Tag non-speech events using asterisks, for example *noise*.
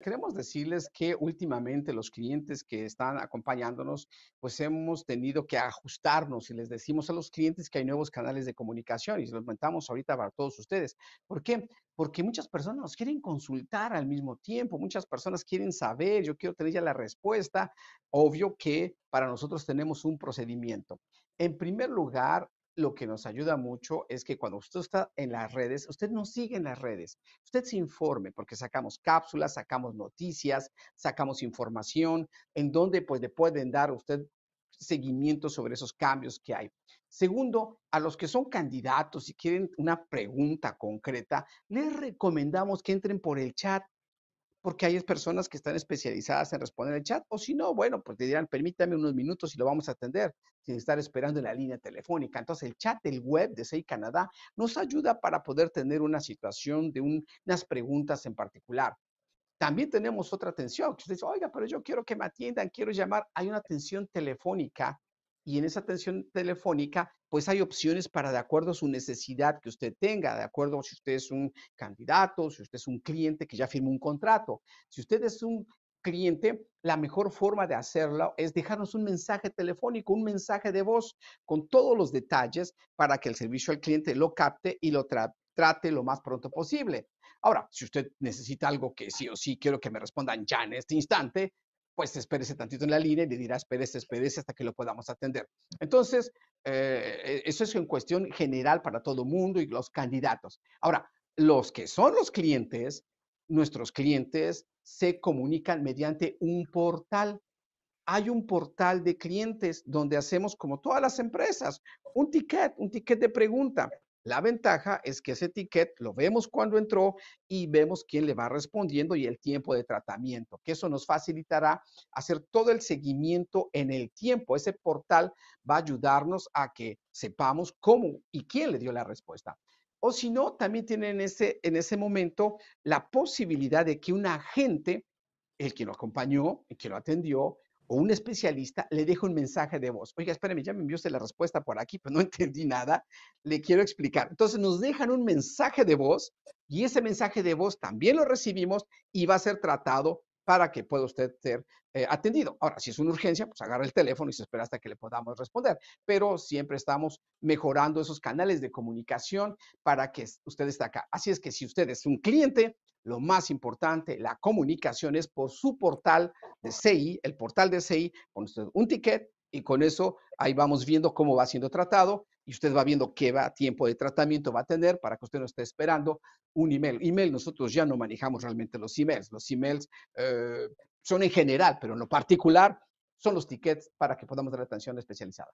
Queremos decirles que últimamente los clientes que están acompañándonos, pues hemos tenido que ajustarnos y les decimos a los clientes que hay nuevos canales de comunicación y se los comentamos ahorita para todos ustedes. ¿Por qué? Porque muchas personas nos quieren consultar al mismo tiempo, muchas personas quieren saber, yo quiero tener ya la respuesta. Obvio que para nosotros tenemos un procedimiento. En primer lugar, lo que nos ayuda mucho es que cuando usted está en las redes, usted nos sigue en las redes, usted se informe, porque sacamos cápsulas, sacamos noticias, sacamos información, en donde pues le pueden dar usted seguimiento sobre esos cambios que hay. Segundo, a los que son candidatos y quieren una pregunta concreta, les recomendamos que entren por el chat porque hay personas que están especializadas en responder el chat, o si no, bueno, pues te dirán, permítame unos minutos y lo vamos a atender, sin estar esperando en la línea telefónica. Entonces, el chat el web de SEI Canadá nos ayuda para poder tener una situación de unas preguntas en particular. También tenemos otra atención, que dice, oiga, pero yo quiero que me atiendan, quiero llamar. Hay una atención telefónica y en esa atención telefónica pues hay opciones para de acuerdo a su necesidad que usted tenga, de acuerdo a si usted es un candidato, si usted es un cliente que ya firmó un contrato. Si usted es un cliente, la mejor forma de hacerlo es dejarnos un mensaje telefónico, un mensaje de voz con todos los detalles para que el servicio al cliente lo capte y lo trate lo más pronto posible. Ahora, si usted necesita algo que sí o sí quiero que me respondan ya en este instante, pues espérese tantito en la línea y le dirá, espérese, espérese hasta que lo podamos atender. Entonces, eh, eso es en cuestión general para todo el mundo y los candidatos. Ahora, los que son los clientes, nuestros clientes se comunican mediante un portal. Hay un portal de clientes donde hacemos, como todas las empresas, un ticket, un ticket de pregunta. La ventaja es que ese ticket lo vemos cuando entró y vemos quién le va respondiendo y el tiempo de tratamiento, que eso nos facilitará hacer todo el seguimiento en el tiempo. Ese portal va a ayudarnos a que sepamos cómo y quién le dio la respuesta. O si no, también tienen ese, en ese momento la posibilidad de que un agente, el que lo acompañó, el que lo atendió, o un especialista, le deja un mensaje de voz. Oiga, espérame, ya me envió usted la respuesta por aquí, pero pues no *laughs* entendí nada, le quiero explicar. Entonces nos dejan un mensaje de voz y ese mensaje de voz también lo recibimos y va a ser tratado para que pueda usted ser eh, atendido. Ahora, si es una urgencia, pues agarra el teléfono y se espera hasta que le podamos responder. Pero siempre estamos mejorando esos canales de comunicación para que usted esté acá. Así es que si usted es un cliente, lo más importante, la comunicación es por su portal de CI, el portal de CI, con un ticket y con eso ahí vamos viendo cómo va siendo tratado y usted va viendo qué va, tiempo de tratamiento va a tener para que usted no esté esperando un email. Email, nosotros ya no manejamos realmente los emails. Los emails eh, son en general, pero en lo particular son los tickets para que podamos dar atención especializada.